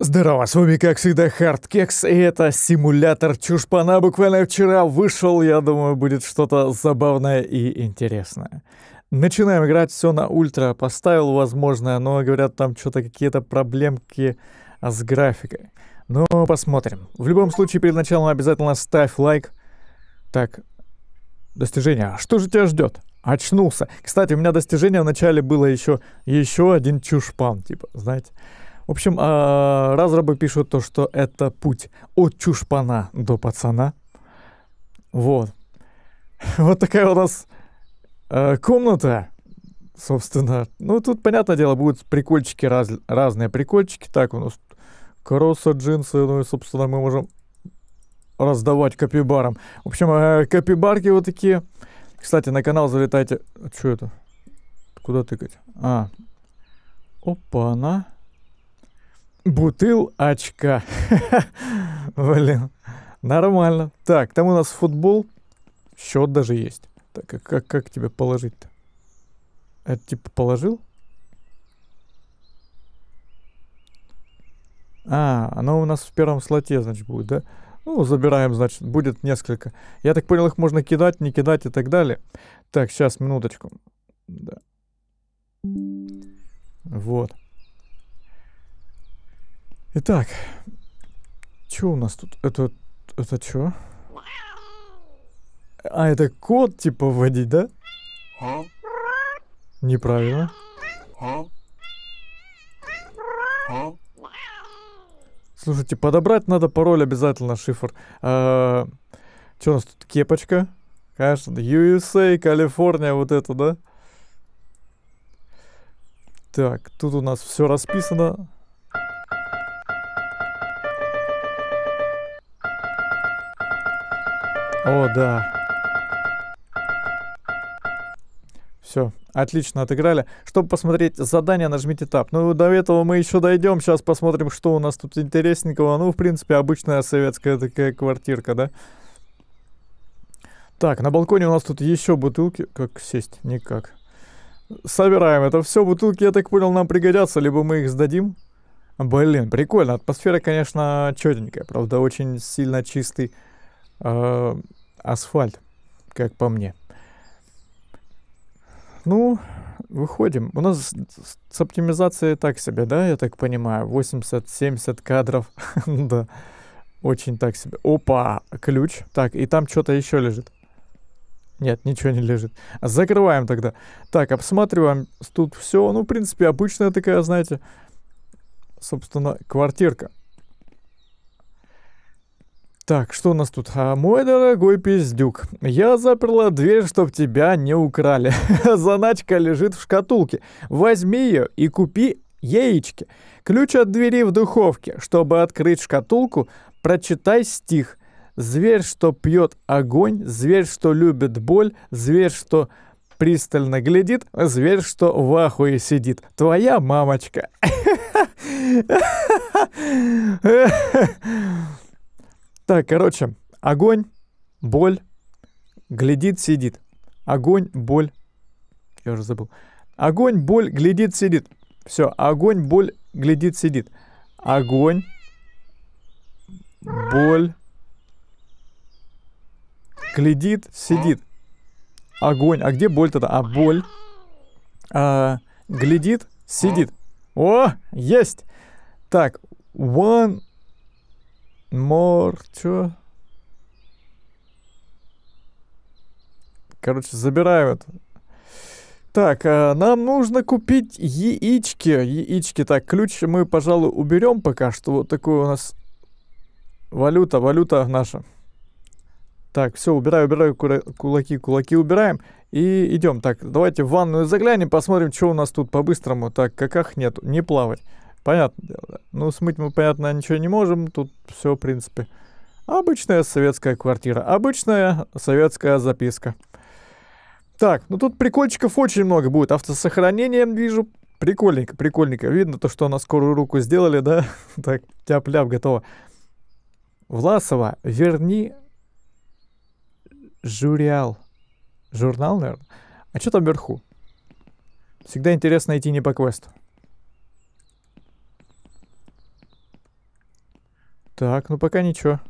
Здорово, с вами как всегда Хардкекс, и это симулятор Чушпана. Буквально вчера вышел, я думаю, будет что-то забавное и интересное. Начинаем играть все на ультра, поставил возможно, но говорят там что-то какие-то проблемки с графикой. Но ну, посмотрим. В любом случае, перед началом обязательно ставь лайк. Так, достижение. А что же тебя ждет? Очнулся. Кстати, у меня достижение в начале было еще еще один чушпан, типа, знаете. В общем, а, разрабы пишут то, что это путь от чушпана до пацана. Вот. Вот такая у нас э, комната, собственно. Ну, тут, понятное дело, будут прикольчики, раз, разные прикольчики. Так, у нас кросса, джинсы, ну и, собственно, мы можем раздавать копибарам. В общем, э, копибарки вот такие. Кстати, на канал залетайте. Что это? Куда тыкать? А. Опа, она. Бутыл очка. Блин, нормально. Так, там у нас футбол. Счет даже есть. Так, а как, как тебе положить-то? Это типа положил? А, оно у нас в первом слоте, значит, будет, да? Ну, забираем, значит, будет несколько. Я так понял, их можно кидать, не кидать и так далее. Так, сейчас, минуточку. Да. Вот. Итак, что у нас тут? Это, это что? А, это код, типа, вводить, да? Неправильно. Слушайте, подобрать надо пароль обязательно, шифр. А, что у нас тут? Кепочка? Конечно, USA, Калифорния, вот это, да? Так, тут у нас все расписано. О, да. Все, отлично отыграли. Чтобы посмотреть задание, нажмите тап. Ну, до этого мы еще дойдем. Сейчас посмотрим, что у нас тут интересненького. Ну, в принципе, обычная советская такая квартирка, да? Так, на балконе у нас тут еще бутылки. Как сесть? Никак. Собираем это все. Бутылки, я так понял, нам пригодятся. Либо мы их сдадим. Блин, прикольно. Атмосфера, конечно, четенькая. Правда, очень сильно чистый а, асфальт, как по мне. Ну, выходим. У нас с оптимизацией так себе, да, я так понимаю. 80-70 кадров. да. Очень так себе. Опа, ключ. Так, и там что-то еще лежит. Нет, ничего не лежит. Закрываем тогда. Так, обсматриваем. Тут все. Ну, в принципе, обычная такая, знаете, собственно, квартирка. Так, что у нас тут? А, мой дорогой пиздюк, я заперла дверь, чтоб тебя не украли. Заначка лежит в шкатулке. Возьми ее и купи яички. Ключ от двери в духовке. Чтобы открыть шкатулку, прочитай стих. Зверь, что пьет огонь, зверь, что любит боль, зверь, что пристально глядит, зверь, что в ахуе сидит. Твоя мамочка. Так, короче, огонь, боль, глядит, сидит. Огонь, боль. Я уже забыл. Огонь, боль, глядит, сидит. Все, огонь, боль, глядит, сидит. Огонь, боль, глядит, сидит. Огонь. А где боль тогда? А боль а, глядит, сидит. О, есть. Так, one мор Морчо. Короче, забирают. Так, э, нам нужно купить яички. Яички. Так, ключ мы, пожалуй, уберем пока что. Вот такую у нас валюта, валюта наша. Так, все, убираю, убираю кулаки, кулаки убираем. И идем. Так, давайте в ванную заглянем, посмотрим, что у нас тут по-быстрому. Так, каках нет, не плавать понятное дело. да. Ну, смыть мы, понятно, ничего не можем, тут все, в принципе. Обычная советская квартира, обычная советская записка. Так, ну тут прикольчиков очень много будет. Автосохранение, вижу, прикольненько, прикольненько. Видно то, что на скорую руку сделали, да? так, тяп-ляп, готово. Власова, верни журнал. Журнал, наверное. А что там вверху? Всегда интересно идти не по квесту. Так, ну пока ничего.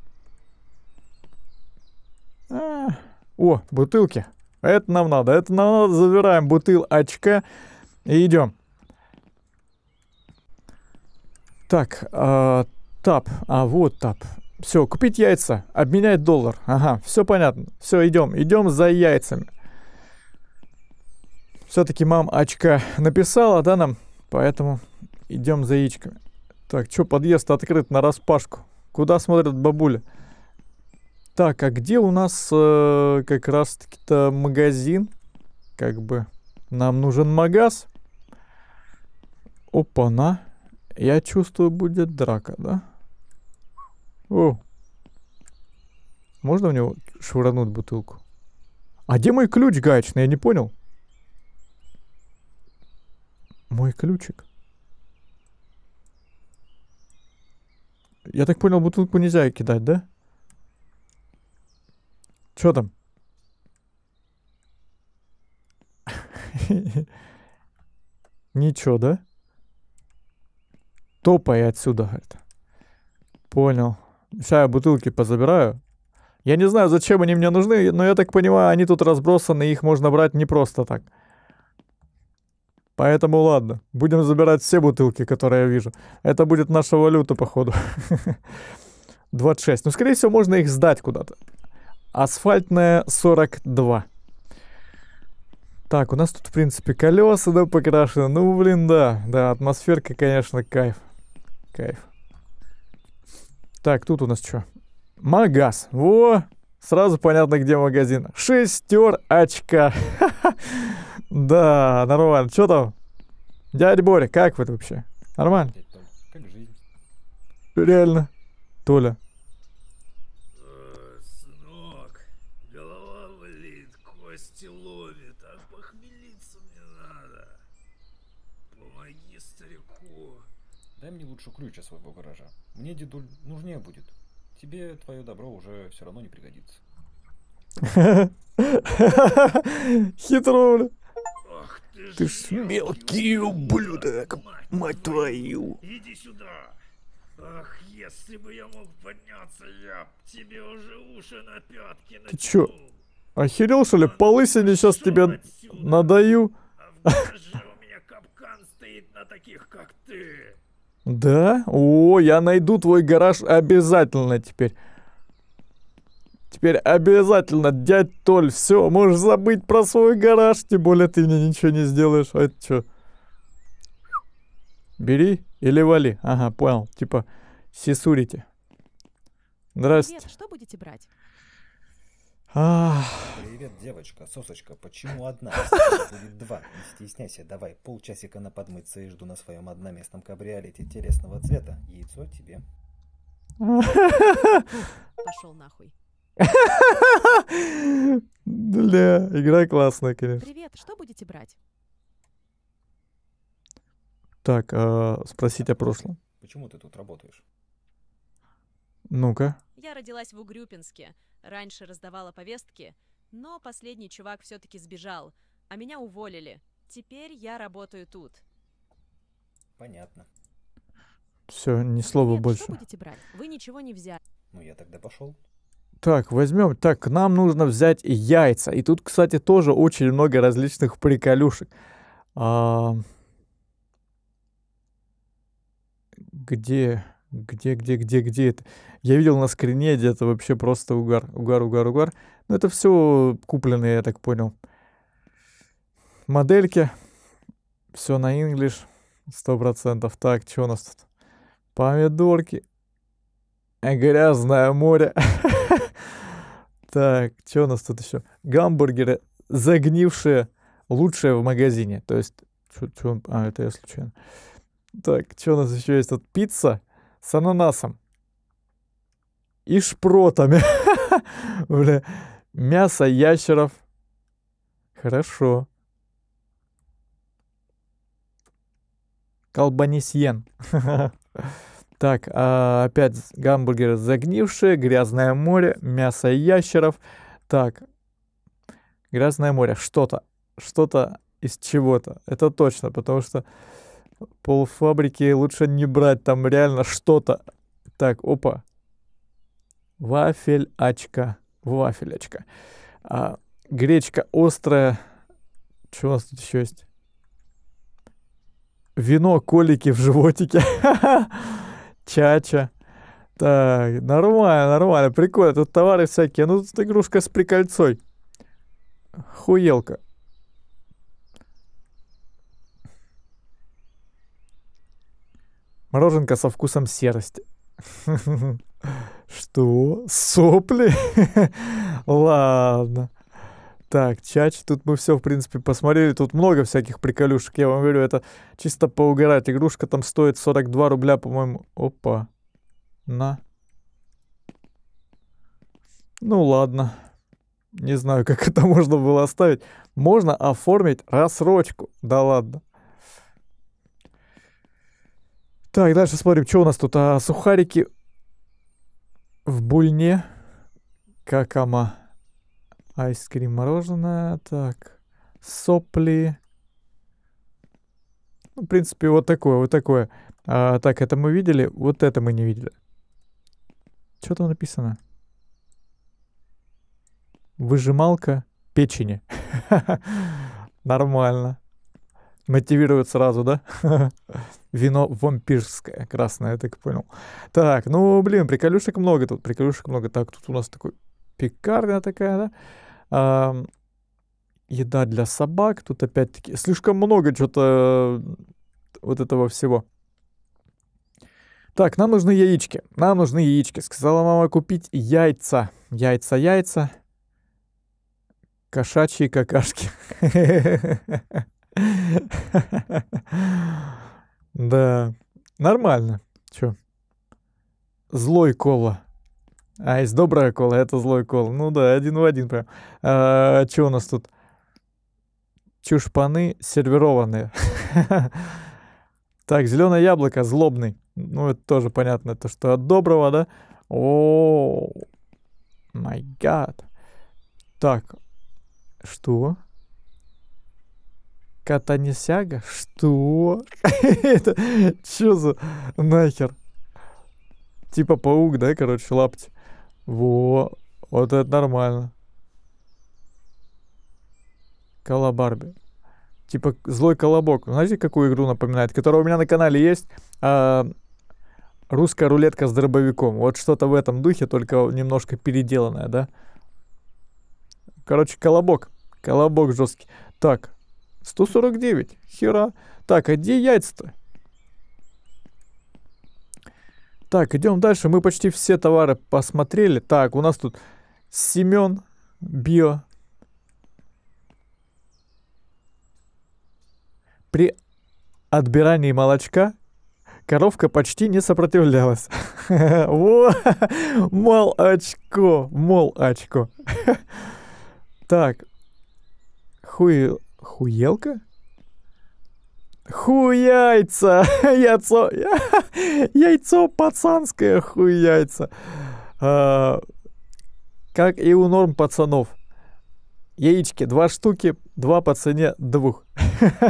А -а -а. О, бутылки. Это нам надо, это нам надо. Забираем бутыл очка и идем. Так, э, тап. А вот тап. Все, купить яйца, обменять доллар. Ага, все понятно. Все, идем, идем за яйцами. Все-таки мам очка написала, да, нам? Поэтому идем за яичками. Так, что подъезд открыт на распашку? Куда смотрят бабуля? Так, а где у нас э, как раз-таки-то магазин? Как бы нам нужен магаз. Опа-на. Я чувствую, будет драка, да? О. Можно в него швырнуть бутылку? А где мой ключ гаечный? Я не понял. Мой ключик. Я так понял, бутылку нельзя кидать, да? Чё там? Ничего, да? Топай отсюда, говорит. Понял. Сейчас я бутылки позабираю. Я не знаю, зачем они мне нужны, но я так понимаю, они тут разбросаны, их можно брать не просто так. Поэтому ладно, будем забирать все бутылки, которые я вижу. Это будет наша валюта, походу. 26. Ну, скорее всего, можно их сдать куда-то. Асфальтная 42. Так, у нас тут, в принципе, колеса, да, покрашены. Ну, блин, да. Да, атмосферка, конечно, кайф. Кайф. Так, тут у нас что? Магаз. Во! Сразу понятно, где магазин. Шестер очка. Да, нормально. Что там? Дядя Боря, как вы вообще? Нормально? Как жизнь? Реально. Толя. Э, сынок, голова болит, кости ловит, а похмелиться мне надо. Помоги старику. Дай мне лучше ключ от своего гаража. Мне, дедуль, нужнее будет. Тебе твое добро уже все равно не пригодится. Хитро, бля. Ты ж мелкий ублюдок, мать твою. Иди сюда. Ах, если бы я мог подняться, я тебе уже уши на пятки Ты чё, охерел что ли? По лысине сейчас тебе надаю. А у меня капкан стоит на таких, как ты. Да? О, я найду твой гараж обязательно теперь. Теперь обязательно, дядь Толь, все, можешь забыть про свой гараж, тем более ты мне ничего не сделаешь, а это что? Бери или вали. Ага, понял. Типа, сисурите. Здрасте. Привет, что будете брать? А... Привет, девочка, сосочка, почему одна? Будет два. Не стесняйся, давай, полчасика на подмыться и жду на своем одноместном кабриолете телесного цвета. Яйцо тебе. Пошел нахуй. Бля, игра классная, конечно. Привет, что будете брать? Так, а, спросить о прошлом. Почему ты тут работаешь? Ну-ка. Я родилась в Угрюпинске. Раньше раздавала повестки, но последний чувак все-таки сбежал, а меня уволили. Теперь я работаю тут. Понятно. Все, ни слова Нет, больше. Что будете брать? Вы ничего не взяли. Ну я тогда пошел. Так, возьмем. Так, нам нужно взять яйца. И тут, кстати, тоже очень много различных приколюшек. А... Где, где, где, где, где это? Я видел на скрине где-то вообще просто угар, угар, угар, угар. Но ну, это все купленные, я так понял. Модельки. Все на English. Сто процентов. Так, что у нас тут? Помидорки. Грязное море. Так, что у нас тут еще? Гамбургеры загнившие лучшее в магазине. То есть, чё, чё, а, это я случайно. Так, что у нас еще есть? Тут пицца с ананасом и шпротами. Бля, мясо ящеров. Хорошо. Колбанисьен. Так, а опять гамбургеры загнившие, грязное море, мясо ящеров. Так, грязное море, что-то, что-то из чего-то. Это точно, потому что полуфабрики лучше не брать, там реально что-то. Так, опа. Вафель очка. Вафель очка. А, гречка острая. Что у нас тут еще есть? Вино, колики в животике. чача. Так, нормально, нормально, прикольно. Тут товары всякие. Ну, тут игрушка с прикольцой. Хуелка. Мороженка со вкусом серости. Что? Сопли? Ладно. Так, чач, тут мы все, в принципе, посмотрели. Тут много всяких приколюшек. Я вам говорю, это чисто поугарать. Игрушка там стоит 42 рубля, по-моему. Опа. На. Ну ладно. Не знаю, как это можно было оставить. Можно оформить рассрочку. Да ладно. Так, дальше смотрим, что у нас тут. А, сухарики в бульне. Какама. Айскрим, мороженое. Так, сопли. Ну, в принципе, вот такое, вот такое. А, так, это мы видели, вот это мы не видели. Что там написано? Выжималка печени. Нормально. Мотивирует сразу, да? Вино вампирское, красное, я так понял. Так, ну, блин, приколюшек много тут, приколюшек много. Так, тут у нас такой пекарня такая, да? А, еда для собак. Тут опять-таки слишком много чего то э, вот этого всего. Так, нам нужны яички. Нам нужны яички. Сказала мама купить яйца. Яйца, яйца. Кошачьи какашки. Да, нормально. Чё? Злой кола. А есть добрая кола, это злой кол. Ну да, один в один прям. А, что у нас тут? Чушпаны сервированные. Так, зеленое яблоко, злобный. Ну, это тоже понятно, то что от доброго, да? О, май гад. Так, что? Катанисяга? Что? это, что за нахер? Типа паук, да, короче, лапти. Во, вот это нормально. Колобарби. Типа злой колобок. Знаете, какую игру напоминает? Которая у меня на канале есть. А, русская рулетка с дробовиком. Вот что-то в этом духе, только немножко переделанное, да? Короче, колобок. Колобок жесткий. Так, 149. Хера. Так, а где яйца-то? Так, идем дальше. Мы почти все товары посмотрели. Так, у нас тут Семен Био. При отбирании молочка коровка почти не сопротивлялась. Мол молочко, молочко. Так, хуелка? Хуяйца! Яйцо! Яйцо пацанское хуяйца! А, как и у норм пацанов. Яички два штуки, два по цене двух.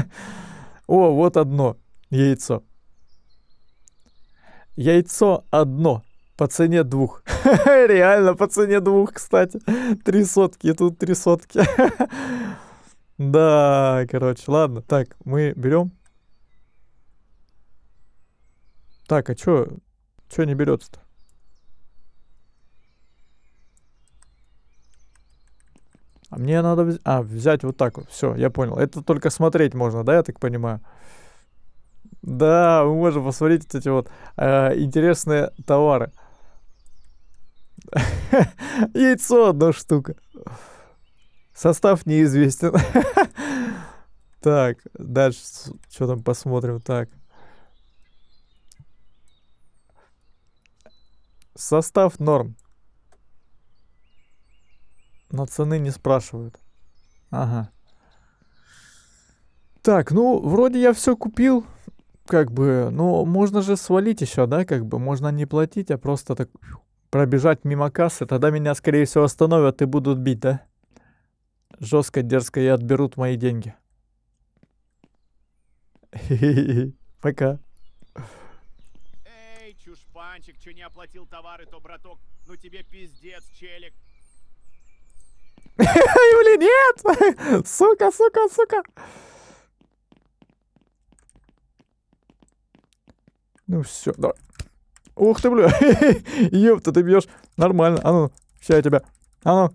О, вот одно яйцо. Яйцо одно по цене двух. Реально по цене двух, кстати. Три сотки, тут три сотки. Да, короче, ладно. Так, мы берем Так, а чё, чё не берется-то? А мне надо вз... а, взять вот так вот. Все, я понял. Это только смотреть можно, да, я так понимаю? Да, мы можем посмотреть вот эти вот э, интересные товары. Яйцо одна штука. Состав неизвестен. Так, дальше что там посмотрим. Так. Состав норм. Но цены не спрашивают. Ага. Так, ну, вроде я все купил. Как бы, ну, можно же свалить еще, да, как бы, можно не платить, а просто так пробежать мимо кассы, тогда меня, скорее всего, остановят и будут бить, да? Жестко, дерзко и отберут мои деньги. Пока еще не оплатил товары, то, браток, ну тебе пиздец, челик. Юли, нет! Сука, сука, сука! Ну все, давай. Ух ты, бля. Ёпта, ты бьешь. Нормально. А ну, сейчас я тебя. А ну.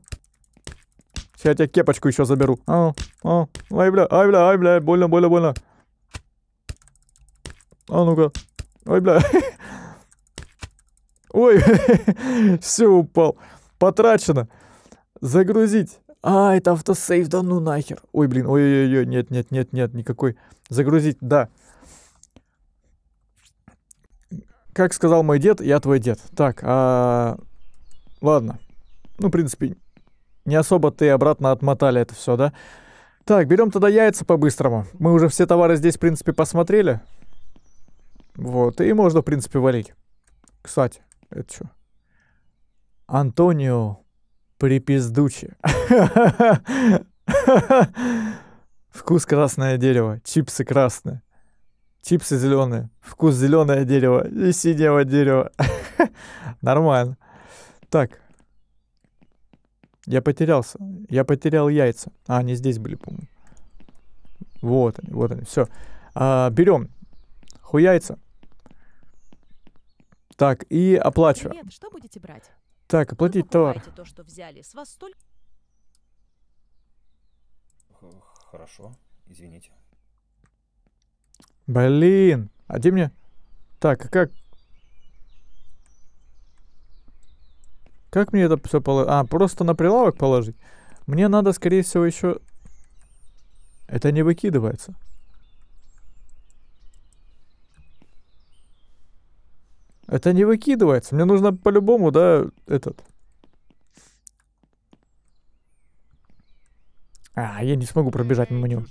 Сейчас я тебе кепочку еще заберу. А ну. А. Ну. Ай, бля, ай, бля, ай, бля. Больно, больно, больно. А ну-ка. Ай, бля. Ой, все упал. Потрачено. Загрузить. А, это автосейв, да ну нахер. Ой, блин, ой-ой-ой, нет, нет, нет, нет, никакой. Загрузить, да. Как сказал мой дед, я твой дед. Так, а... ладно. Ну, в принципе, не особо ты обратно отмотали это все, да? Так, берем тогда яйца по-быстрому. Мы уже все товары здесь, в принципе, посмотрели. Вот, и можно, в принципе, валить. Кстати. Это что? Антонио Припиздучи. Вкус красное дерево, чипсы красные. Чипсы зеленые, вкус зеленое дерево и синего дерева. Нормально. Так. Я потерялся. Я потерял яйца. А, они здесь были, по-моему. Вот они, вот они. Все. А, берем. Хуяйца. Так, и оплачиваю. Нет, что будете брать? Так, оплатить товар. то, что взяли. С вас столько... Хорошо, извините. Блин, а где мне... Так, а как... Как мне это все положить? А, просто на прилавок положить? Мне надо, скорее всего, еще... Это не выкидывается. Это не выкидывается. Мне нужно по-любому, да, этот... А, я не смогу пробежать мимо него.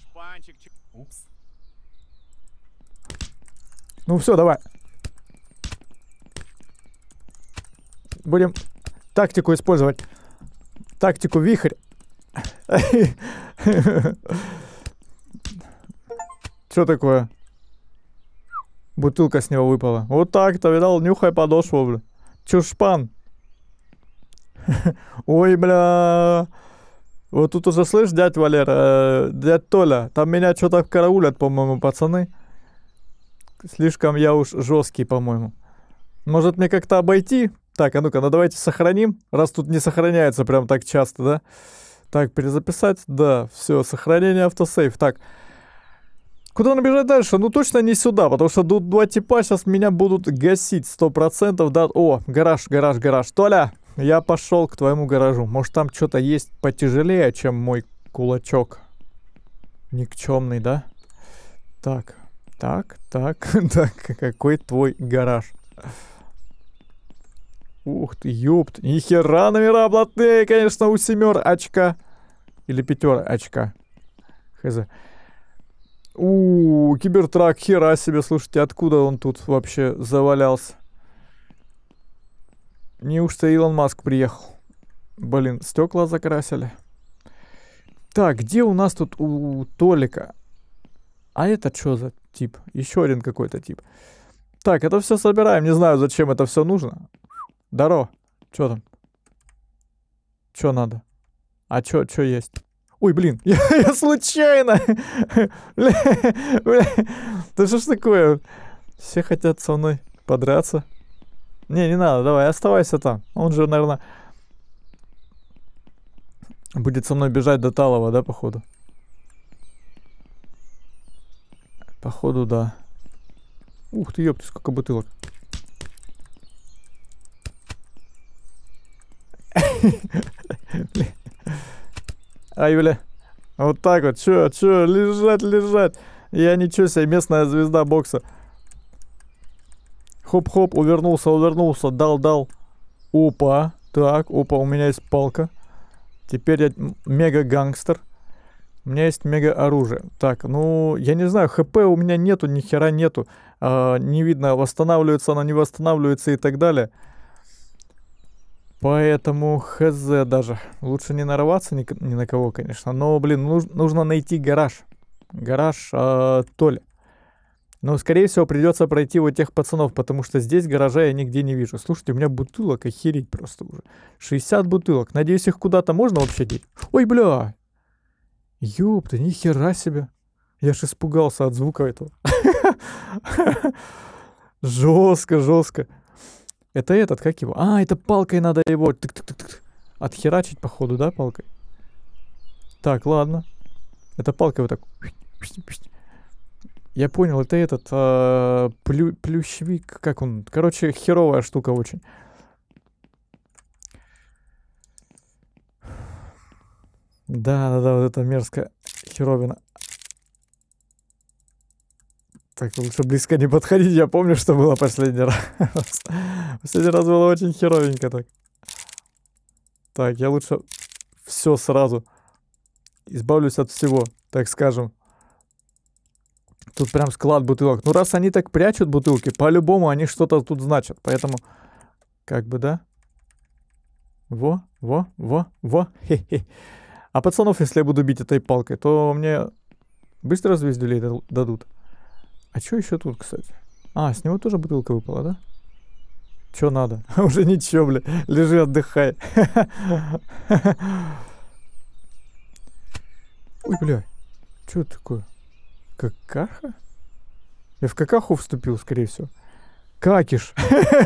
Ну все, давай. Будем тактику использовать. Тактику вихрь. Что такое? Бутылка с него выпала. Вот так-то, видал, нюхай подошву, бля. Чушпан. Ой, бля. Вот тут уже слышь, дядь Валера, э, дядь Толя, там меня что-то караулят, по-моему, пацаны. Слишком я уж жесткий, по-моему. Может мне как-то обойти? Так, а ну-ка, ну давайте сохраним, раз тут не сохраняется прям так часто, да? Так, перезаписать, да, все, сохранение автосейв. Так, Куда нам бежать дальше? Ну точно не сюда, потому что тут два типа сейчас меня будут гасить сто процентов, Да, о, гараж, гараж, гараж. Толя, я пошел к твоему гаражу. Может там что-то есть потяжелее, чем мой кулачок. Никчемный, да? Так, так, так, так, какой твой гараж? Ух ты, ёпт. Нихера номера блатные, конечно, у семер очка. Или пятер очка. Хз. У, Кибертрак, хера себе, слушайте, откуда он тут вообще завалялся? Неужто Илон Маск приехал? Блин, стекла закрасили. Так, где у нас тут у, у Толика? А это что за тип? Еще один какой-то тип. Так, это все собираем. Не знаю, зачем это все нужно. Даро. Что там? Что надо? А что, что есть? Ой, блин, я, я случайно. Бля, Да что ж такое? Все хотят со мной подраться. Не, не надо, давай, оставайся там. Он же, наверное, будет со мной бежать до Талова, да, походу? Походу, да. Ух ты, ёпты, сколько бутылок. Блин. А Юля а вот так вот, чё, чё, лежать, лежать. Я ничего себе, местная звезда бокса. Хоп-хоп, увернулся, увернулся, дал, дал. Опа, так, опа, у меня есть палка. Теперь я мега-гангстер. У меня есть мега-оружие. Так, ну, я не знаю, хп у меня нету, ни хера нету. А, не видно, восстанавливается она, не восстанавливается и так далее. Поэтому хз даже. Лучше не нарваться ни, ни на кого, конечно. Но, блин, нуж, нужно найти гараж. Гараж э, а, Толя. Но, скорее всего, придется пройти вот тех пацанов, потому что здесь гаража я нигде не вижу. Слушайте, у меня бутылок охереть просто уже. 60 бутылок. Надеюсь, их куда-то можно вообще деть? Ой, бля! Ёпта, нихера себе. Я ж испугался от звука этого. Жестко, жестко. Это этот, как его? А, это палкой надо его тык -тык -тык -тык. отхерачить, походу, да, палкой? Так, ладно. Это палка вот так. Я понял, это этот э, плю, плющевик, как он? Короче, херовая штука очень. Да, да, да, вот это мерзкая херовина. Так, лучше близко не подходить, я помню, что было последний раз. Последний раз было очень херовенько так. Так, я лучше все сразу. Избавлюсь от всего, так скажем. Тут прям склад бутылок. Ну, раз они так прячут бутылки, по-любому они что-то тут значат. Поэтому, как бы, да. Во, во, во, во. Хе -хе. А пацанов, если я буду бить этой палкой, то мне быстро звездюлей дадут. А что еще тут, кстати? А, с него тоже бутылка выпала, да? Че надо? Уже ничего, бля. Лежи, отдыхай. Ой, бля. Че это такое? Какаха? Я в какаху вступил, скорее всего. Какиш.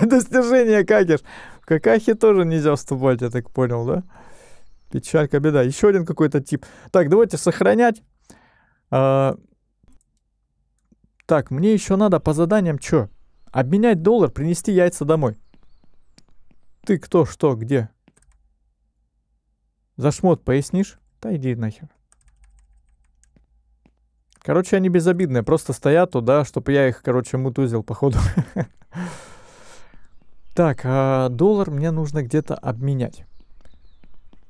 Достижение какиш. В какахе тоже нельзя вступать, я так понял, да? Печалька, беда. Еще один какой-то тип. Так, давайте сохранять. А, так, мне еще надо по заданиям что? Обменять доллар, принести яйца домой. Ты кто, что, где? За шмот пояснишь? Да иди нахер. Короче, они безобидные, просто стоят туда, чтобы я их, короче, мутузил, походу. Так, а доллар мне нужно где-то обменять.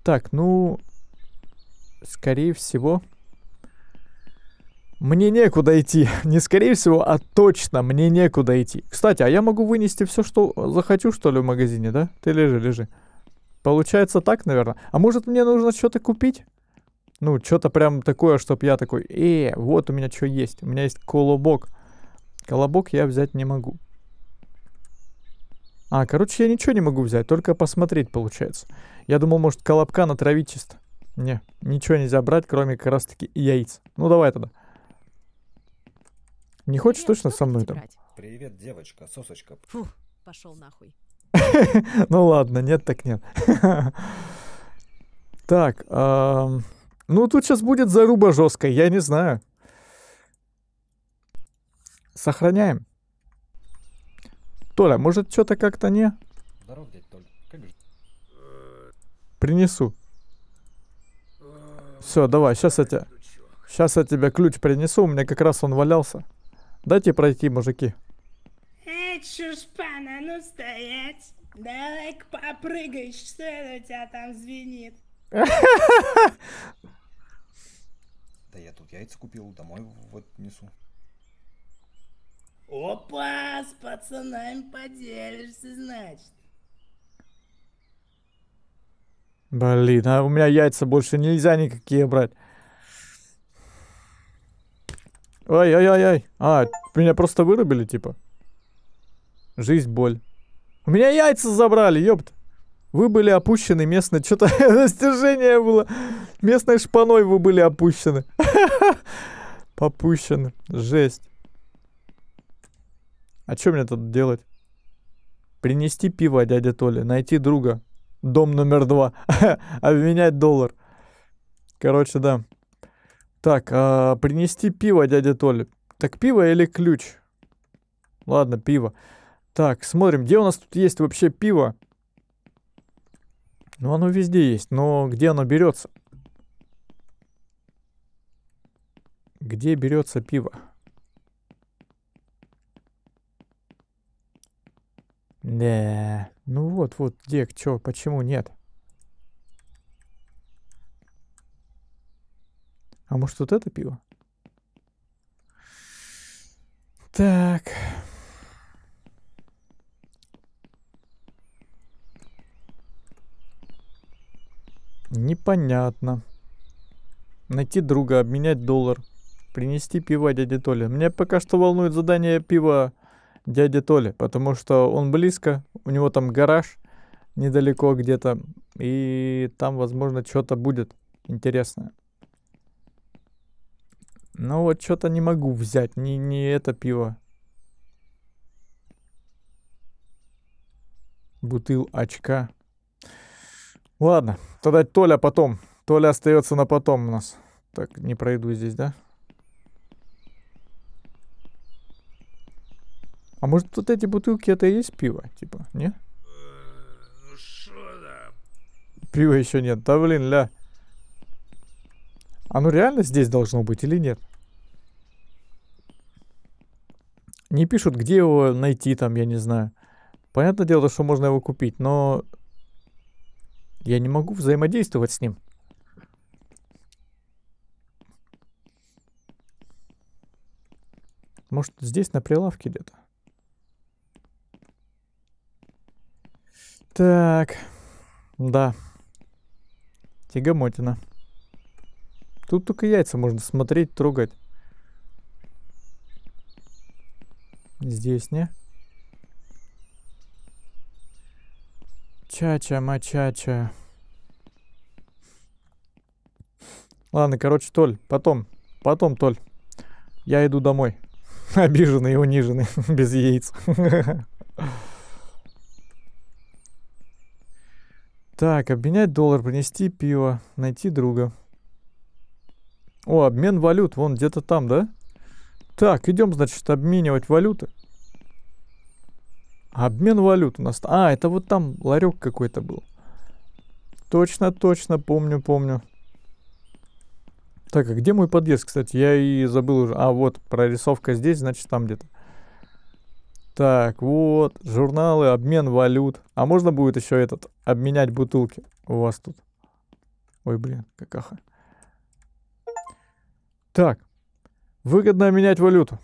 Так, ну, скорее всего, мне некуда идти. Не скорее всего, а точно мне некуда идти. Кстати, а я могу вынести все, что захочу, что ли, в магазине, да? Ты лежи, лежи. Получается так, наверное. А может, мне нужно что-то купить? Ну, что-то прям такое, чтоб я такой, э, вот у меня что есть. У меня есть колобок. Колобок я взять не могу. А, короче, я ничего не могу взять, только посмотреть получается. Я думал, может, колобка натравить чисто. Не, ничего нельзя брать, кроме как раз таки яиц. Ну, давай тогда. Не хочешь точно со мной там? Привет, девочка, сосочка. Фу, пошел нахуй. Ну ладно, нет так нет. Так, ну тут сейчас будет заруба жесткая, я не знаю. Сохраняем. Толя, может что-то как-то не? Здоров, дядь Толя. Как же? Принесу. Все, давай, сейчас я тебе... Сейчас я тебе ключ принесу, у меня как раз он валялся. Дайте пройти, мужики. Эй, шушпан, а ну стоять. давай попрыгай, что это у тебя там звенит? Да я тут яйца купил, домой вот несу. Опа, с пацанами поделишься, значит. Блин, а у меня яйца больше нельзя никакие брать. Ай-яй-яй-яй. А, меня просто вырубили, типа? Жизнь, боль. У меня яйца забрали, ёпт. Вы были опущены местно, что-то достижение было. Местной шпаной вы были опущены. Попущены. Жесть. А что мне тут делать? Принести пиво дяде Толе, найти друга. Дом номер два. Обменять доллар. Короче, да. Так, а, принести пиво, дядя Толя. Так пиво или ключ? Ладно, пиво. Так, смотрим, где у нас тут есть вообще пиво? Ну, оно везде есть, но где оно берется? Где берется пиво? Не, ну вот, вот, где, чё, почему нет? А может, вот это пиво? Так. Непонятно. Найти друга, обменять доллар. Принести пиво дяде Толе. Меня пока что волнует задание пива дяде Толе, потому что он близко, у него там гараж недалеко где-то, и там, возможно, что-то будет интересное. Ну вот что-то не могу взять, не, не это пиво. Бутыл очка. Ладно, тогда Толя потом. Толя остается на потом у нас. Так, не пройду здесь, да? А может вот эти бутылки это и есть пиво, типа, не? Э, ну что да? Пива еще нет, да блин, ля. Оно реально здесь должно быть или нет? Не пишут, где его найти там, я не знаю. Понятное дело, что можно его купить, но я не могу взаимодействовать с ним. Может, здесь на прилавке где-то? Так, да. Тягомотина. Тут только яйца можно смотреть, трогать. Здесь, не? Чача-мачача. Ладно, короче, Толь, потом. Потом, Толь. Я иду домой. Обиженный и униженный. Без яиц. Так, обменять доллар, принести пиво, найти друга. О, обмен валют, вон где-то там, да? Так, идем, значит, обменивать валюты. Обмен валют у нас... А, это вот там ларек какой-то был. Точно, точно, помню, помню. Так, а где мой подъезд, кстати? Я и забыл уже. А, вот, прорисовка здесь, значит, там где-то. Так, вот, журналы, обмен валют. А можно будет еще этот, обменять бутылки у вас тут? Ой, блин, какаха. Так, выгодно обменять валюту.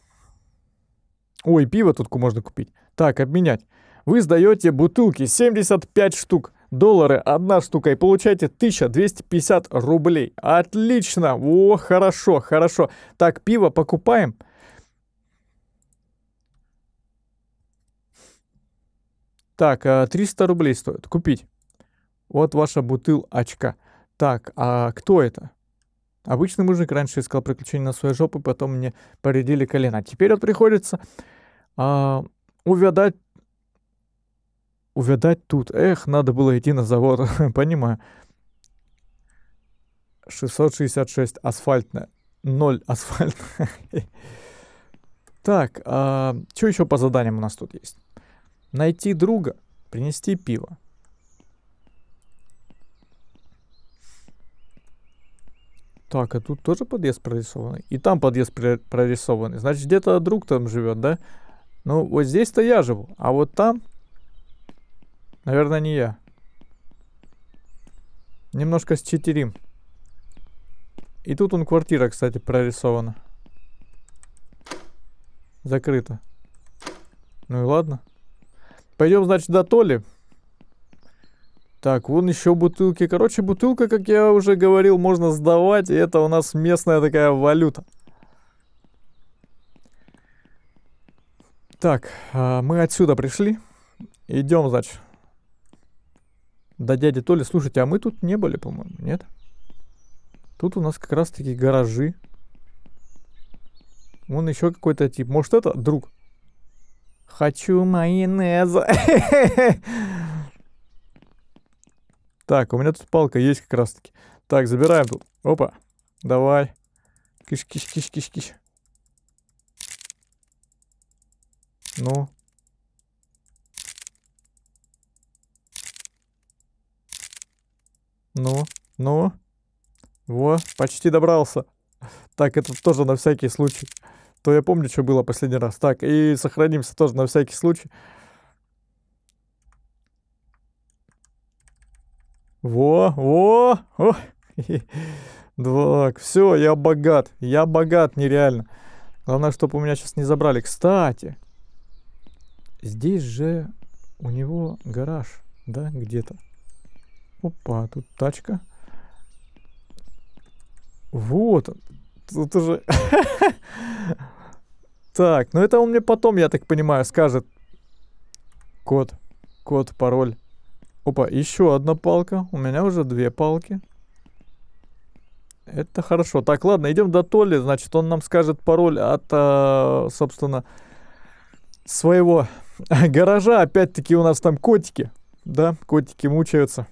Ой, пиво тут можно купить. Так, обменять. Вы сдаете бутылки 75 штук, доллары одна штука и получаете 1250 рублей. Отлично! О, хорошо, хорошо. Так, пиво покупаем. Так, 300 а рублей стоит купить. Вот ваша бутылочка. Так, а кто это? Обычный мужик раньше искал приключения на свою жопу, потом мне поредили колено. А теперь вот приходится а, увядать, увядать тут. Эх, надо было идти на завод, понимаю. 666 асфальтная. ноль асфальтная. так, а, что еще по заданиям у нас тут есть? Найти друга, принести пиво. Так, а тут тоже подъезд прорисованный. И там подъезд прорисованный. Значит, где-то друг там живет, да? Ну, вот здесь-то я живу. А вот там, наверное, не я. Немножко считерим. И тут он квартира, кстати, прорисована. Закрыта. Ну и ладно. Пойдем, значит, до Толи. Так, вон еще бутылки. Короче, бутылка, как я уже говорил, можно сдавать. И это у нас местная такая валюта. Так, а, мы отсюда пришли. Идем, значит. Да, дяди Толи, слушайте, а мы тут не были, по-моему, нет? Тут у нас как раз-таки гаражи. Вон еще какой-то тип. Может, это друг? Хочу майонеза. Так, у меня тут палка есть как раз таки. Так, забираем тут. Опа. Давай. Киш-киш-киш-киш-киш. Ну. Ну, ну. Во, почти добрался. Так, это тоже на всякий случай. То я помню, что было последний раз. Так, и сохранимся тоже на всякий случай. Во, во, о. Так, все, я богат. Я богат, нереально. Главное, чтобы у меня сейчас не забрали. Кстати, здесь же у него гараж, да, где-то. Опа, тут тачка. Вот он. Тут уже... Так, ну это он мне потом, я так понимаю, скажет. Код, код, пароль. Опа, еще одна палка. У меня уже две палки. Это хорошо. Так, ладно, идем до Толли. Значит, он нам скажет пароль от, э, собственно, своего гаража. Опять-таки у нас там котики. Да, котики мучаются.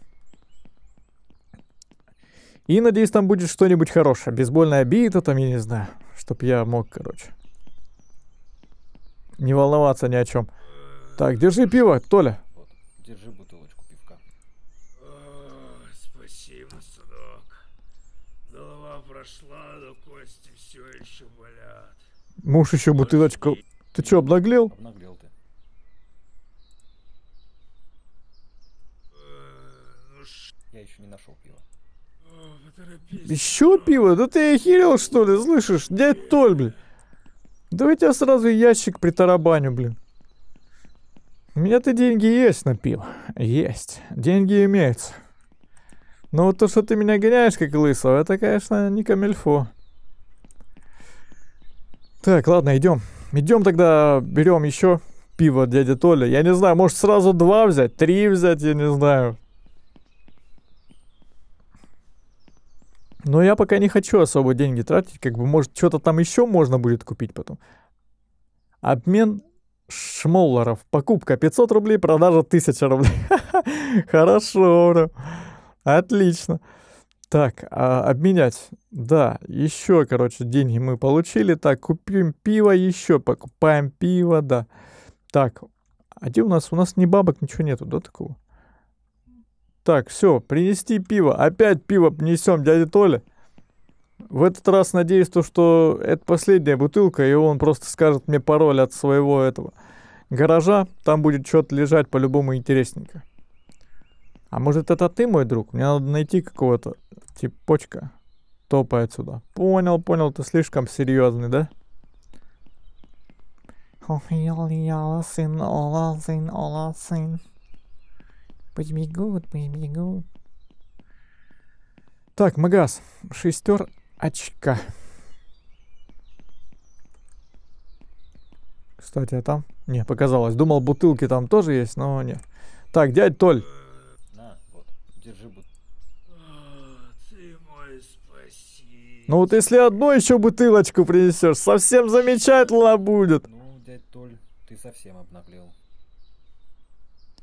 И надеюсь, там будет что-нибудь хорошее. Бейсбольная бита, там, я не знаю. Чтоб я мог, короче. Не волноваться ни о чем. Так, держи пиво, Толя. держи бутылку. прошла, но кости все еще болят. Муж еще бутылочку... Ты что, обнаглел? Обнаглел ты. Э, ну Я еще не нашел пива. Еще пиво? Да ты охерел, что ли, слышишь? Дядь Толь, блин. Давай тебя сразу ящик притарабаню, блин. У меня-то деньги есть на пиво. Есть. Деньги имеются. Ну вот то, что ты меня гоняешь, как лысого, это, конечно, не камельфо. Так, ладно, идем. Идем тогда, берем еще пиво дядя Толя. Я не знаю, может сразу два взять, три взять, я не знаю. Но я пока не хочу особо деньги тратить, как бы, может, что-то там еще можно будет купить потом. Обмен шмоллеров. Покупка 500 рублей, продажа 1000 рублей. Хорошо, ну. Отлично. Так, а, обменять. Да, еще, короче, деньги мы получили. Так, купим пиво, еще покупаем пиво, да. Так, а где у нас? У нас ни бабок, ничего нету, да, такого? Так, все, принести пиво. Опять пиво принесем дядя Толя. В этот раз надеюсь, то, что это последняя бутылка, и он просто скажет мне пароль от своего этого гаража. Там будет что-то лежать по-любому интересненько. А может это ты, мой друг? Мне надо найти какого-то типочка. Топай отсюда. Понял, понял, ты слишком серьезный, да? сын, сын, сын. Побегут, побегут. Так, магаз. Шестер очка. Кстати, а там? Не, показалось. Думал, бутылки там тоже есть, но нет. Так, дядь Толь. Держи бут. А, ты мой спаситель. Ну вот если одну еще бутылочку принесешь, совсем замечательно будет. Ну, дядь Толь, ты совсем обнаглел.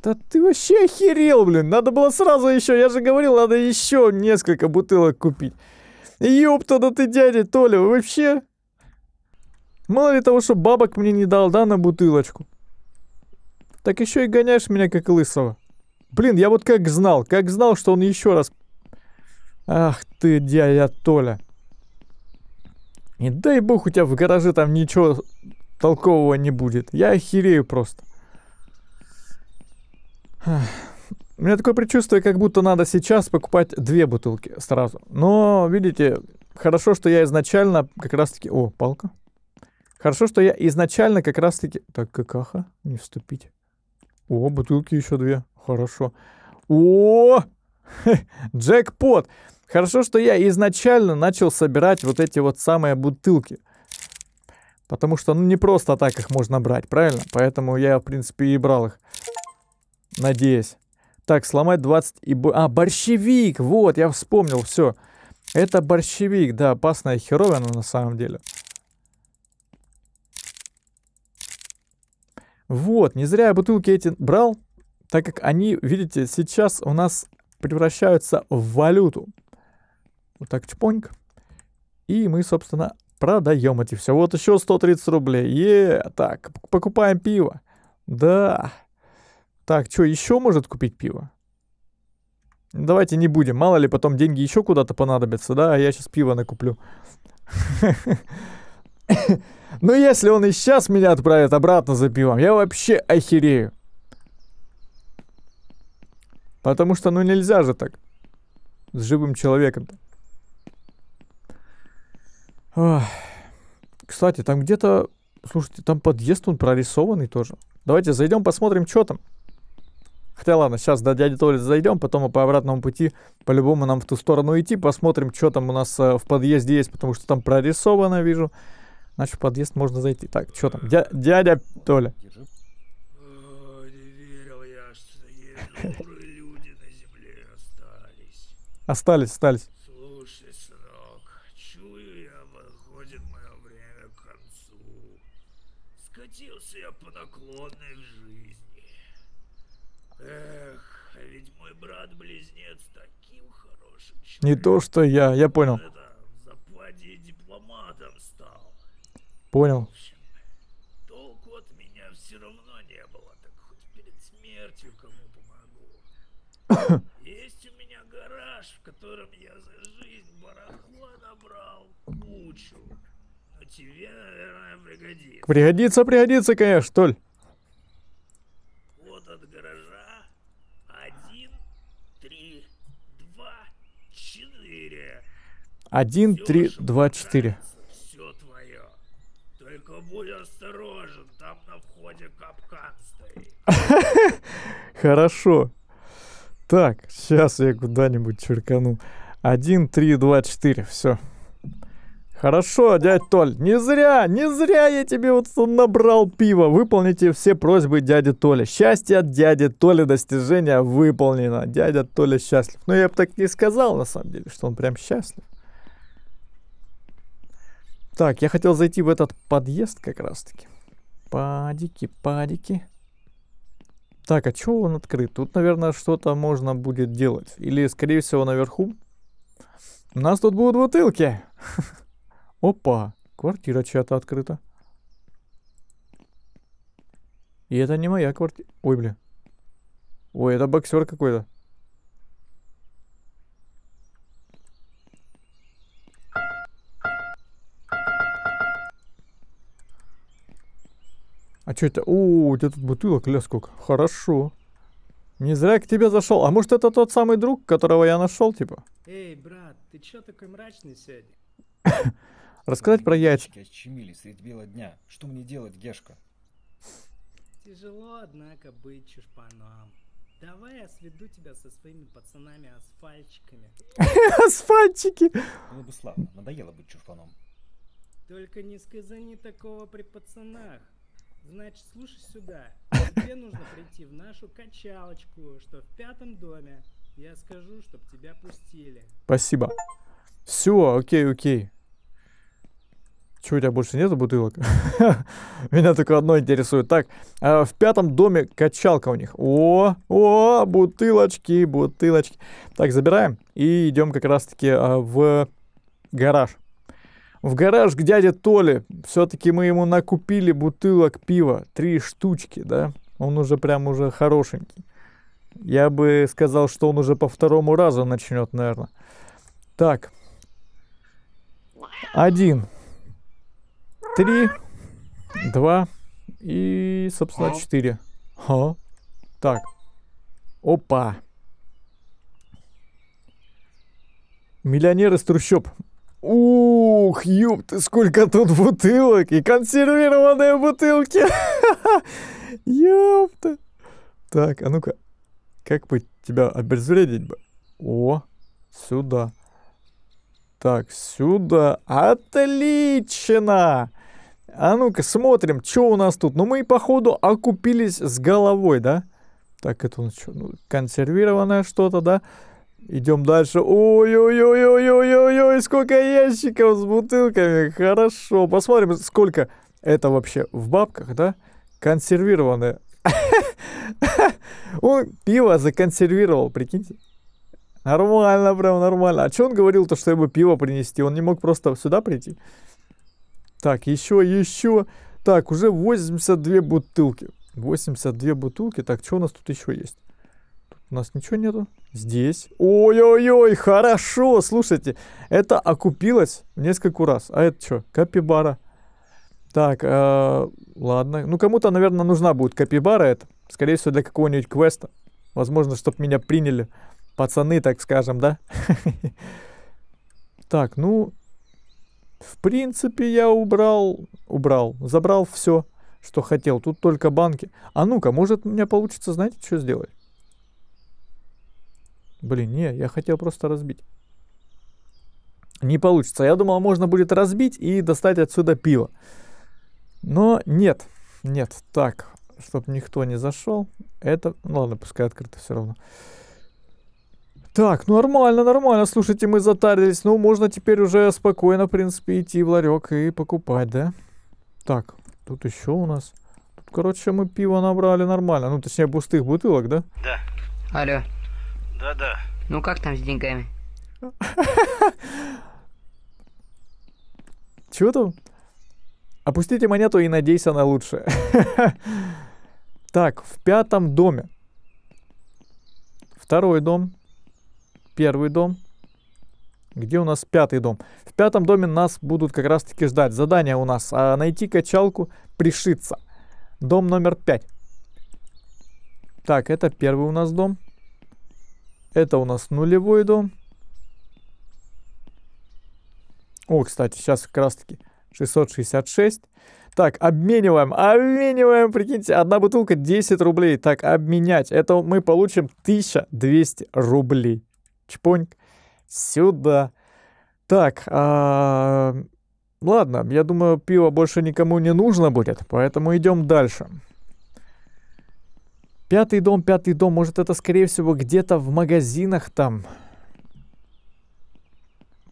Да ты вообще охерел, блин. Надо было сразу еще, я же говорил, надо еще несколько бутылок купить. Ёпта, да ты дядя Толя, вообще. Мало ли того, что бабок мне не дал, да, на бутылочку. Так еще и гоняешь меня как лысого. Блин, я вот как знал, как знал, что он еще раз... Ах ты, дядя Толя. Не дай бог, у тебя в гараже там ничего толкового не будет. Я охерею просто. У меня такое предчувствие, как будто надо сейчас покупать две бутылки сразу. Но, видите, хорошо, что я изначально как раз-таки... О, палка. Хорошо, что я изначально как раз-таки... Так, какаха, не вступить. О, бутылки еще две. Хорошо. О, джекпот! Хорошо, что я изначально начал собирать вот эти вот самые бутылки. Потому что ну, не просто так их можно брать, правильно? Поэтому я, в принципе, и брал их. Надеюсь. Так, сломать 20 и... Бо... А, борщевик! Вот, я вспомнил, все. Это борщевик, да, опасная херовина на самом деле. Вот, не зря я бутылки эти брал так как они, видите, сейчас у нас превращаются в валюту. Вот так чпоньк. И мы, собственно, продаем эти все. Вот еще 130 рублей. Е, -е так, покупаем пиво. Да. Так, что, еще может купить пиво? Давайте не будем. Мало ли, потом деньги еще куда-то понадобятся, да? А я сейчас пиво накуплю. Но ну, если он и сейчас меня отправит обратно за пивом, я вообще охерею. Потому что ну нельзя же так. С живым человеком-то. Ох. Кстати, там где-то... Слушайте, там подъезд он прорисованный тоже. Давайте зайдем, посмотрим, что там. Хотя ладно, сейчас до дяди Толи зайдем, потом по обратному пути по-любому нам в ту сторону идти, посмотрим, что там у нас э, в подъезде есть, потому что там прорисовано, вижу. Значит, в подъезд можно зайти. Так, что там? Дя дядя Толя. Держи. Остались, остались. Слушай, сынок, чую я, выходит мое время к концу. Скатился я по наклонной в жизни. Эх, а ведь мой брат-близнец таким хорошим человеком. Не то, что я, я понял. Это, западе дипломатом стал. Понял. Вообще гараж, в котором я за жизнь барахла набрал кучу. А тебе, наверное, пригодится. Пригодится, пригодится, конечно, Толь. Вот от гаража. Один, три, два, четыре. Один, Все три, два, четыре. будь осторожен, там на входе капкан стоит. Хорошо. Так, сейчас я куда-нибудь черкану. 1, 3, 2, 4, все. Хорошо, дядь Толь, не зря, не зря я тебе вот набрал пива. Выполните все просьбы дяди Толи. Счастье от дяди Толи достижение выполнено. Дядя Толя счастлив. Но ну, я бы так не сказал, на самом деле, что он прям счастлив. Так, я хотел зайти в этот подъезд как раз-таки. Падики, падики. Так, а чего он открыт? Тут, наверное, что-то можно будет делать. Или, скорее всего, наверху. У нас тут будут бутылки. Опа, квартира чья-то открыта. И это не моя квартира. Ой, бля. Ой, это боксер какой-то. А что это? О, у тебя тут бутылок, ля сколько. Хорошо. Не зря я к тебе зашел. А может это тот самый друг, которого я нашел, типа? Эй, брат, ты чё такой мрачный сегодня? Рассказать про яйца. Отчемили средь бела дня. Что мне делать, Гешка? Тяжело, однако, быть чушпаном. Давай я сведу тебя со своими пацанами-асфальтчиками. Асфальтчики! Было бы славно, надоело быть чушпаном. Только не сказай такого при пацанах. Значит, слушай сюда. Тебе нужно прийти в нашу качалочку, что в пятом доме. Я скажу, чтоб тебя пустили. Спасибо. Все, окей, окей. Чего у тебя больше нету бутылок? Меня только одно интересует. Так, э, в пятом доме качалка у них. О, о, бутылочки, бутылочки. Так, забираем и идем как раз-таки э, в гараж. В гараж к дяде Толе. Все-таки мы ему накупили бутылок пива. Три штучки, да? Он уже прям уже хорошенький. Я бы сказал, что он уже по второму разу начнет, наверное. Так. Один. Три. Два. И, собственно, четыре. Ха, Так. Опа. Миллионер из трущоб. Ух, ёб ты, сколько тут бутылок и консервированные бутылки. Ёпта. Так, а ну-ка, как бы тебя обезвредить бы? О, сюда. Так, сюда. Отлично! А ну-ка, смотрим, что у нас тут. Ну, мы, походу, окупились с головой, да? Так, это ну, что, ну, консервированное что-то, да? Идем дальше. Ой-ой-ой-ой-ой-ой-ой, сколько ящиков с бутылками. Хорошо. Посмотрим, сколько это вообще в бабках, да? Консервированное. Он пиво законсервировал, прикиньте. Нормально, прям нормально. А что он говорил-то, что ему пиво принести? Он не мог просто сюда прийти? Так, еще, еще. Так, уже 82 бутылки. 82 бутылки. Так, что у нас тут еще есть? У нас ничего нету. Здесь. Ой-ой-ой, хорошо, слушайте. Это окупилось несколько раз. А это что? Капибара. Так, э, ладно. Ну, кому-то, наверное, нужна будет капибара это. Скорее всего, для какого-нибудь квеста. Возможно, чтобы меня приняли пацаны, так скажем, да? Так, ну, в принципе, я убрал, убрал, забрал все, что хотел. Тут только банки. А ну-ка, может, у меня получится, знаете, что сделать? Блин, не, я хотел просто разбить. Не получится. Я думал, можно будет разбить и достать отсюда пиво. Но нет, нет. Так, чтобы никто не зашел. Это, ну ладно, пускай открыто все равно. Так, нормально, нормально. Слушайте, мы затарились. Ну, можно теперь уже спокойно, в принципе, идти в ларек и покупать, да? Так, тут еще у нас... Тут, короче, мы пиво набрали нормально. Ну, точнее, пустых бутылок, да? Да. Алло. Да-да. Ну как там с деньгами? Чего там? Опустите монету и надейся на лучшее. Так, в пятом доме. Второй дом. Первый дом. Где у нас пятый дом? В пятом доме нас будут как раз таки ждать. Задание у нас а, найти качалку, пришиться. Дом номер пять. Так, это первый у нас дом. Это у нас нулевой дом. О, кстати, сейчас как раз таки 666. Так, обмениваем, обмениваем, прикиньте, одна бутылка 10 рублей. Так, обменять. Это мы получим 1200 рублей. Чпоньк. Сюда. Так, а... ладно, я думаю, пиво больше никому не нужно будет, поэтому идем дальше. Пятый дом, пятый дом. Может, это, скорее всего, где-то в магазинах там.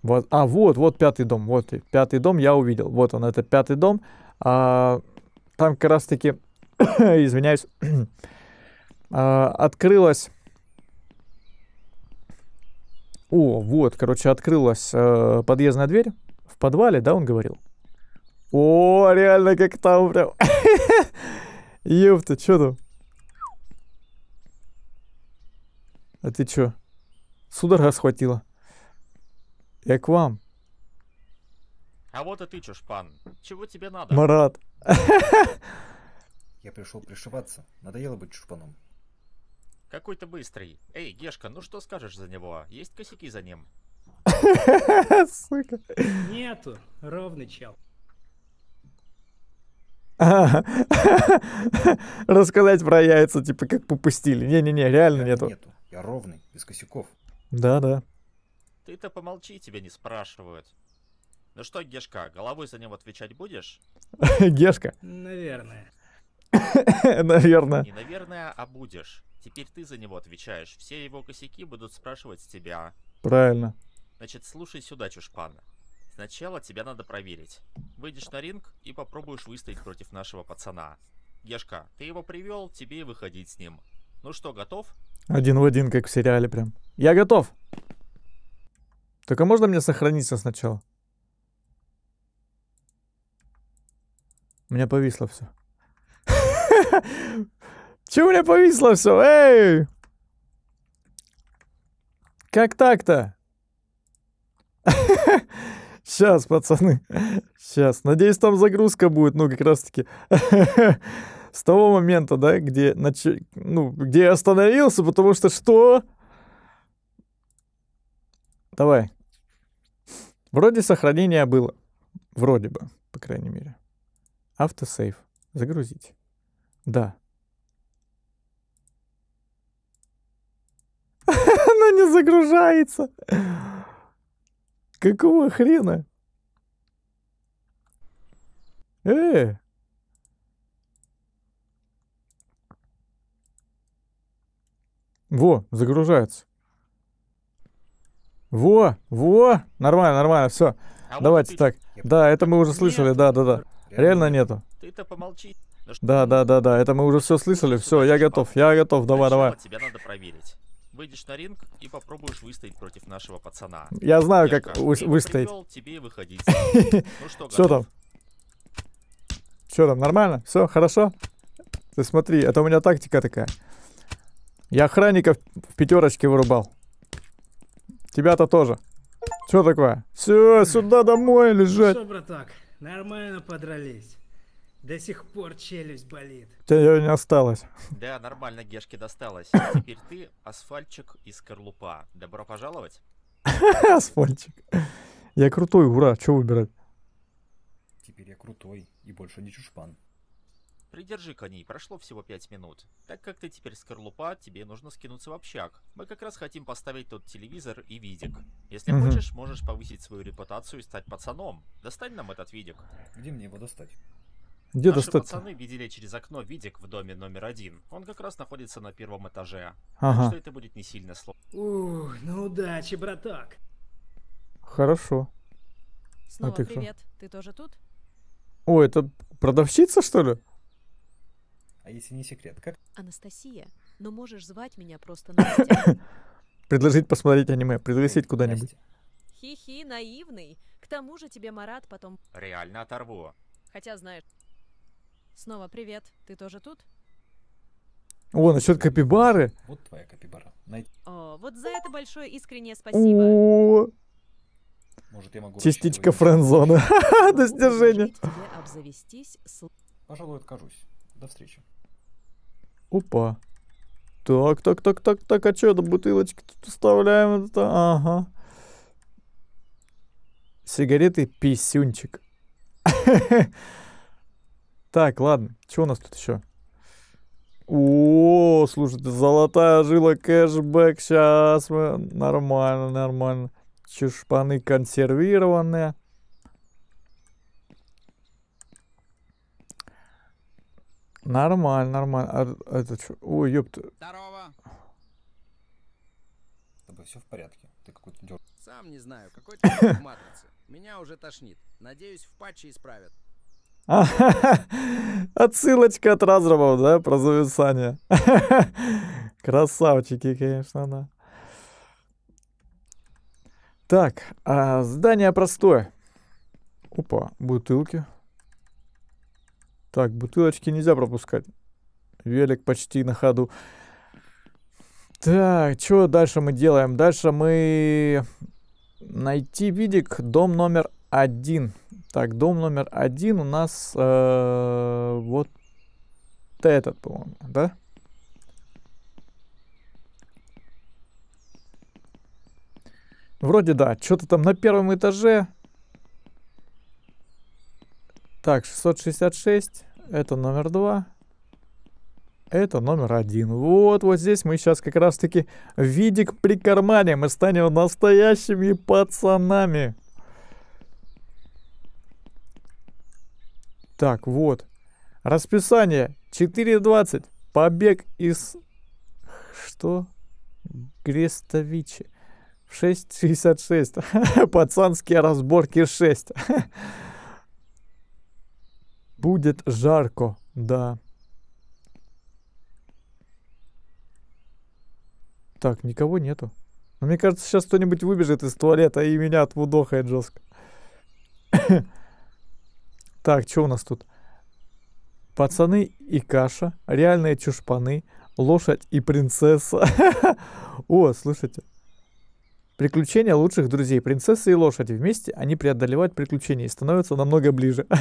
Вот. А, вот, вот пятый дом. Вот пятый дом я увидел. Вот он, это пятый дом. А, там как раз-таки, извиняюсь, а, открылась... О, вот, короче, открылась э, подъездная дверь в подвале, да, он говорил? О, реально, как там прям... Ёпта, что там? А ты чё? Судорога схватила. Я к вам. А вот и ты чё, шпан. Чего тебе надо? Марат. Я пришел пришиваться. Надоело быть шпаном. Какой то быстрый. Эй, Гешка, ну что скажешь за него? Есть косяки за ним? Сука. Нету. Ровный чел. Рассказать про яйца, типа, как попустили. Не-не-не, реально нету. Нету. Я ровный, без косяков. Да, да. Ты-то помолчи, тебя не спрашивают. Ну что, Гешка, головой за него отвечать будешь? Гешка? Наверное. Наверное. Не наверное, а будешь. Теперь ты за него отвечаешь. Все его косяки будут спрашивать тебя. Правильно. Значит, слушай сюда, Чушпан. Сначала тебя надо проверить. Выйдешь на ринг и попробуешь выстоять против нашего пацана. Гешка, ты его привел, тебе и выходить с ним. Ну что, готов? Один в один, как в сериале прям. Я готов! Только можно мне сохраниться сначала? У меня повисло все. Че у меня повисло все? Эй! Как так-то? Сейчас, пацаны. Сейчас. Надеюсь, там загрузка будет. Ну, как раз таки. с того момента, да, где, нач... ну, где я остановился, потому что что? Давай. Вроде сохранение было. Вроде бы, по крайней мере. Автосейв. Загрузить. Да. Она не загружается. Какого хрена? Эй! Во, загружается. Во, во, нормально, нормально, все. А Давайте вот так. Ты... Да, это мы уже слышали, да, да, да. Реально нету. Ты-то помолчи. Ну да, да, да, да, это мы уже все слышали. Все, я готов, я готов, давай, давай. Тебя надо проверить. Выйдешь на ринг и попробуешь выстоять против нашего пацана. Я знаю, я как вы, выстоять. тебе выходить. Ну что, Что там? Что там, нормально? Все, хорошо? Ты смотри, это у меня тактика такая. Я охранников в пятерочке вырубал. Тебя-то тоже. Что такое? Все, сюда домой лежать. Ну что, братак, нормально подрались. До сих пор челюсть болит. Тебе не осталось. Да, нормально Гешке досталось. Теперь ты асфальтчик и скорлупа. Добро пожаловать. Асфальтчик. Я крутой, ура, что выбирать? Теперь я крутой и больше не чушпан. Придержи коней, прошло всего 5 минут. Так как ты теперь скорлупа, тебе нужно скинуться в общак. Мы как раз хотим поставить тот телевизор и видик. Если угу. хочешь, можешь повысить свою репутацию и стать пацаном. Достань нам этот видик. Где мне его достать? Где Наши достать? пацаны видели через окно видик в доме номер один. Он как раз находится на первом этаже. Ага. Так что это будет не сильно сложно. Ух, ну удачи, браток. Хорошо. А Снова а ты привет. Кто? Ты тоже тут? О, это продавщица, что ли? А если не секрет, как? Анастасия, но ну можешь звать меня просто Настя. Предложить посмотреть аниме, пригласить э, куда-нибудь. Хи-хи, наивный. К тому же тебе Марат потом... Реально оторву. Хотя, знаешь... Снова привет. Ты тоже тут? О, насчет капибары. Вот твоя капибара. Най... О, вот за это большое искреннее спасибо. О, Может, я могу частичка френдзона. До Пожалуй, откажусь. До встречи. Опа. Так, так, так, так, так, а что это бутылочка тут вставляем? Это, ага. Сигареты писюнчик. Так, ладно. Что у нас тут еще? О, слушай, золотая жила кэшбэк. Сейчас мы... Нормально, нормально. Чешпаны консервированные. Нормально, нормально. А, это что? Ой, ёпта. Здорово. С все в порядке? Ты какой-то дёр... Сам не знаю, какой ты в матрице. Меня уже тошнит. Надеюсь, в патче исправят. Отсылочка от разрабов, да, про зависание. Красавчики, конечно, да. Так, а, здание простое. Опа, бутылки. Так, бутылочки нельзя пропускать. Велик почти на ходу. Так, что дальше мы делаем? Дальше мы... Найти видик дом номер один. Так, дом номер один у нас э, вот этот, по-моему, да? Вроде да, что-то там на первом этаже. Так, 666, это номер 2, это номер один. Вот, вот здесь мы сейчас как раз-таки видик при кармане. Мы станем настоящими пацанами. Так, вот. Расписание 4.20. Побег из... Что? Грестовичи. 6.66. Пацанские разборки 6. Будет жарко, да. Так, никого нету. Но мне кажется, сейчас кто-нибудь выбежит из туалета и меня отвудохает жестко. так, что у нас тут? Пацаны и каша, реальные чушпаны, лошадь и принцесса. О, слышите? Приключения лучших друзей. Принцессы и лошади. Вместе они преодолевают приключения и становятся намного ближе.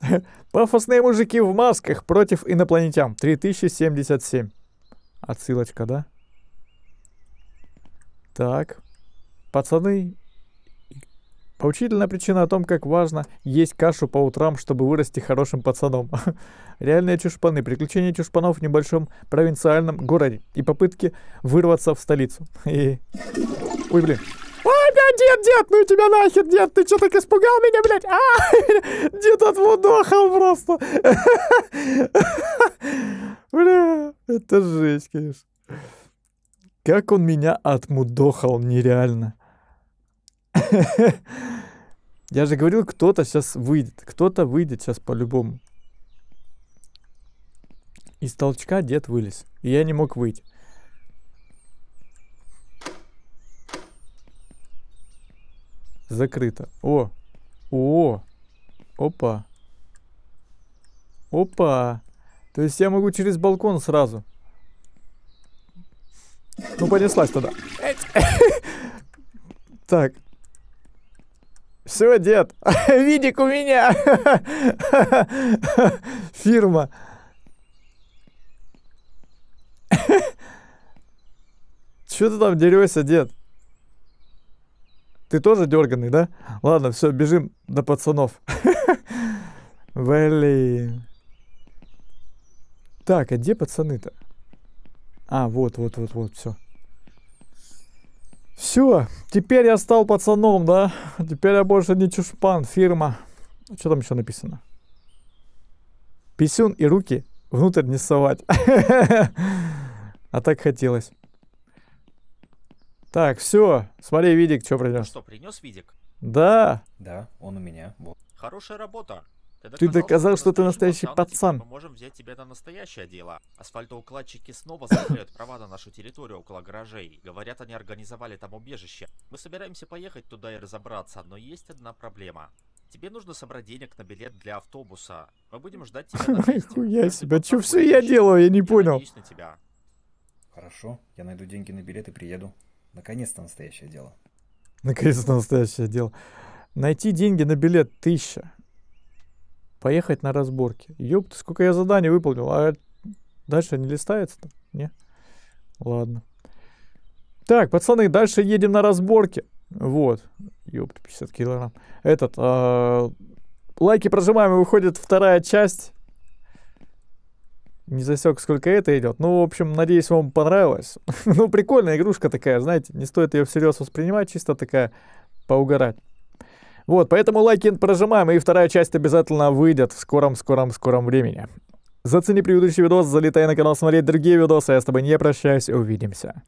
Пафосные мужики в масках против инопланетян. 3077. Отсылочка, да? Так. Пацаны, Поучительная причина о том, как важно есть кашу по утрам, чтобы вырасти хорошим пацаном. Реальные чушпаны, приключения чушпанов в небольшом провинциальном городе и попытки вырваться в столицу. Ой, блин опять дед, дед, ну тебя нахер, дед, ты что так испугал меня, блядь? А, дед отвудохал просто. Бля, это жесть, конечно. Как он меня отмудохал, нереально. Я же говорил, кто-то сейчас выйдет. Кто-то выйдет сейчас по-любому. Из толчка дед вылез. И я не мог выйти. Закрыто. О! О! Опа! Опа! То есть я могу через балкон сразу. Ну, понеслась тогда. Так. Все, дед. Видик у меня. Фирма. Че ты там дерешься, дед? Ты тоже дерганый, да? Ладно, все, бежим до пацанов. Блин. Так, а где пацаны-то? А, вот, вот, вот, вот, все. Все, теперь я стал пацаном, да? Теперь я больше не чушпан, фирма. Что там еще написано? Писюн и руки внутрь не совать. А так хотелось. Так, все. Смотри, Видик, что принес. что, принес Видик? Да. Да, он у меня. Вот. Хорошая работа. Ты доказал, ты доказал что, ты настоящий пацан. пацан. Мы можем взять тебя на настоящее дело. Асфальтоукладчики снова заявляют права на нашу территорию около гаражей. Говорят, они организовали там убежище. Мы собираемся поехать туда и разобраться, но есть одна проблема. Тебе нужно собрать денег на билет для автобуса. Мы будем ждать тебя на я себе, что все я делаю, я не понял. Хорошо, я найду деньги на билет и приеду. Наконец-то настоящее дело. Наконец-то настоящее дело. Найти деньги на билет тысяча. Поехать на разборки. Ёпта, сколько я заданий выполнил. А дальше не листается-то? Не? Ладно. Так, пацаны, дальше едем на разборки. Вот. Ёпта, 50 килограмм. Этот, э, лайки прожимаем, и выходит вторая часть. Не засек, сколько это идет. Ну, в общем, надеюсь, вам понравилось. ну, прикольная игрушка такая, знаете, не стоит ее всерьез воспринимать, чисто такая поугарать. Вот, поэтому лайки прожимаем, и вторая часть обязательно выйдет в скором-скором-скором времени. Зацени предыдущий видос, залетай на канал смотреть другие видосы, а я с тобой не прощаюсь, увидимся.